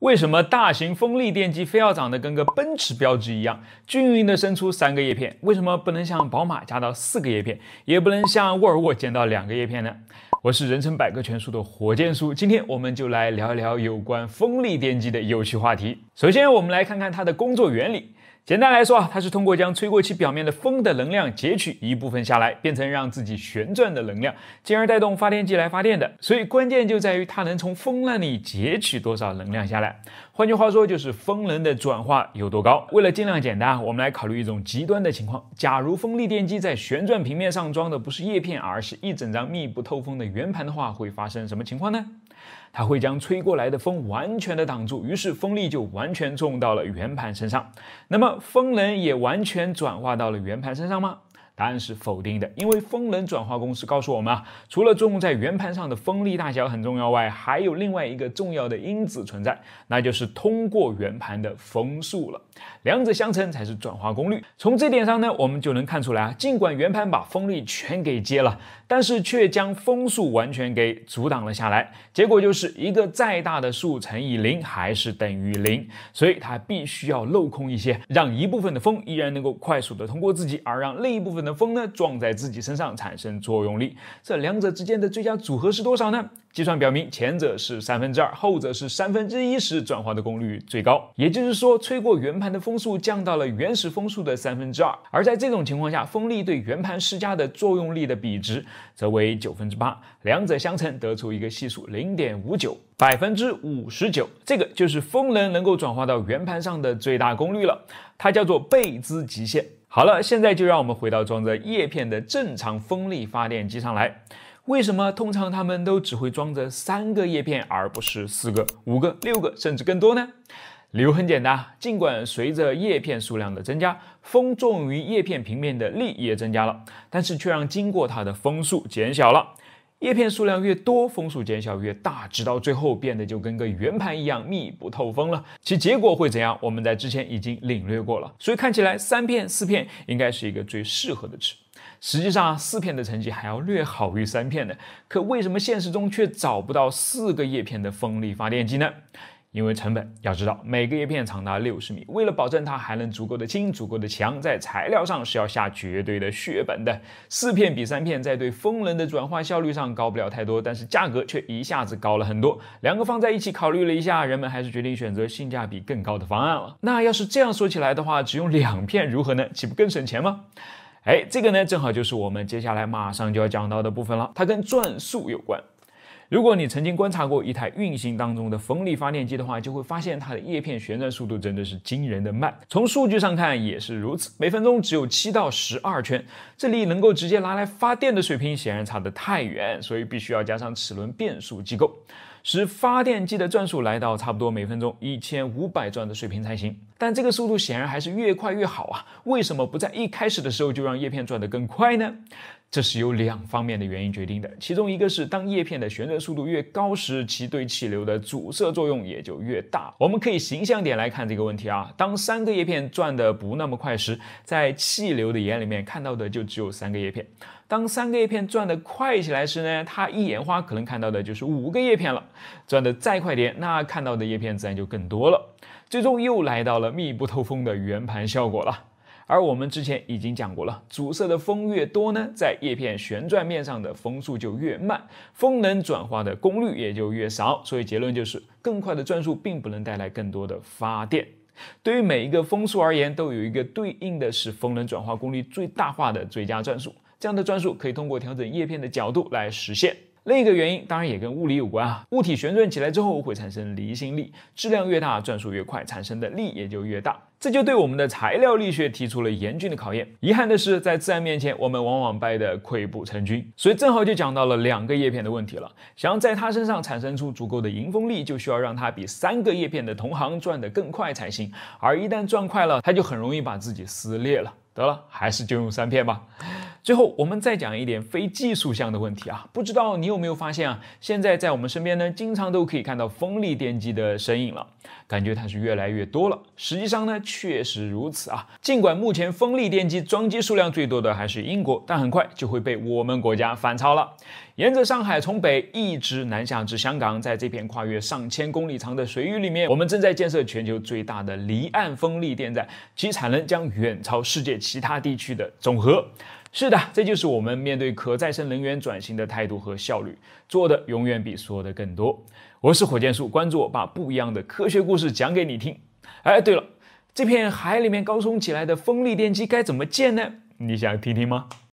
为什么大型风力电机非要长得跟个奔驰标志一样，均匀地伸出三个叶片？为什么不能像宝马加到四个叶片，也不能像沃尔沃减到两个叶片呢？我是人称百科全书的火箭叔，今天我们就来聊一聊有关风力电机的有趣话题。首先，我们来看看它的工作原理。简单来说啊，它是通过将吹过其表面的风的能量截取一部分下来，变成让自己旋转的能量，进而带动发电机来发电的。所以关键就在于它能从风浪里截取多少能量下来。换句话说，就是风能的转化有多高。为了尽量简单，我们来考虑一种极端的情况：假如风力电机在旋转平面上装的不是叶片，而是一整张密不透风的圆盘的话，会发生什么情况呢？它会将吹过来的风完全的挡住，于是风力就完全重到了圆盘身上。那么，风能也完全转化到了圆盘身上吗？答案是否定的，因为风能转化公式告诉我们，啊，除了作用在圆盘上的风力大小很重要外，还有另外一个重要的因子存在，那就是通过圆盘的风速了。两者相乘才是转化功率。从这点上呢，我们就能看出来啊，尽管圆盘把风力全给接了，但是却将风速完全给阻挡了下来。结果就是一个再大的数乘以零还是等于零，所以它必须要镂空一些，让一部分的风依然能够快速的通过自己，而让另一部分的。风呢撞在自己身上产生作用力，这两者之间的最佳组合是多少呢？计算表明，前者是三分之二，后者是三分之一时转化的功率最高。也就是说，吹过圆盘的风速降到了原始风速的三分之二，而在这种情况下，风力对圆盘施加的作用力的比值则为九分之八，两者相乘得出一个系数零点五九，百分之五十九，这个就是风能能够转化到圆盘上的最大功率了，它叫做贝兹极限。好了，现在就让我们回到装着叶片的正常风力发电机上来。为什么通常它们都只会装着三个叶片，而不是四个、五个、六个，甚至更多呢？理由很简单：尽管随着叶片数量的增加，风作用于叶片平面的力也增加了，但是却让经过它的风速减小了。叶片数量越多，风速减小越大，直到最后变得就跟个圆盘一样密不透风了。其结果会怎样？我们在之前已经领略过了。所以看起来三片、四片应该是一个最适合的值。实际上，四片的成绩还要略好于三片的。可为什么现实中却找不到四个叶片的风力发电机呢？因为成本，要知道每个叶片长达六十米，为了保证它还能足够的轻、足够的强，在材料上是要下绝对的血本的。四片比三片在对风能的转化效率上高不了太多，但是价格却一下子高了很多。两个放在一起考虑了一下，人们还是决定选择性价比更高的方案了。那要是这样说起来的话，只用两片如何呢？岂不更省钱吗？哎，这个呢，正好就是我们接下来马上就要讲到的部分了，它跟转速有关。如果你曾经观察过一台运行当中的风力发电机的话，就会发现它的叶片旋转速度真的是惊人的慢。从数据上看也是如此，每分钟只有七到十二圈。这里能够直接拿来发电的水平显然差得太远，所以必须要加上齿轮变速机构。使发电机的转速来到差不多每分钟一千五百转的水平才行。但这个速度显然还是越快越好啊！为什么不在一开始的时候就让叶片转得更快呢？这是由两方面的原因决定的。其中一个是，当叶片的旋转速度越高时，其对气流的阻塞作用也就越大。我们可以形象点来看这个问题啊。当三个叶片转得不那么快时，在气流的眼里面看到的就只有三个叶片。当三个叶片转得快起来时呢，它一眼花可能看到的就是五个叶片了。转得再快点，那看到的叶片自然就更多了，最终又来到了密不透风的圆盘效果了。而我们之前已经讲过了，阻塞的风越多呢，在叶片旋转面上的风速就越慢，风能转化的功率也就越少。所以结论就是，更快的转速并不能带来更多的发电。对于每一个风速而言，都有一个对应的是风能转化功率最大化的最佳转速。这样的转速可以通过调整叶片的角度来实现。另一个原因当然也跟物理有关啊，物体旋转起来之后会产生离心力，质量越大转速越快，产生的力也就越大，这就对我们的材料力学提出了严峻的考验。遗憾的是，在自然面前，我们往往败得溃不成军。所以正好就讲到了两个叶片的问题了。想要在它身上产生出足够的迎风力，就需要让它比三个叶片的同行转得更快才行。而一旦转快了，它就很容易把自己撕裂了。得了，还是就用三片吧。最后，我们再讲一点非技术项的问题啊，不知道你有没有发现啊？现在在我们身边呢，经常都可以看到风力电机的身影了，感觉它是越来越多了。实际上呢，确实如此啊。尽管目前风力电机装机数量最多的还是英国，但很快就会被我们国家反超了。沿着上海从北一直南下至香港，在这片跨越上千公里长的水域里面，我们正在建设全球最大的离岸风力电站，其产能将远超世界其他地区的总和。是的，这就是我们面对可再生能源转型的态度和效率，做的永远比说的更多。我是火箭叔，关注我，把不一样的科学故事讲给你听。哎，对了，这片海里面高耸起来的风力电机该怎么建呢？你想听听吗？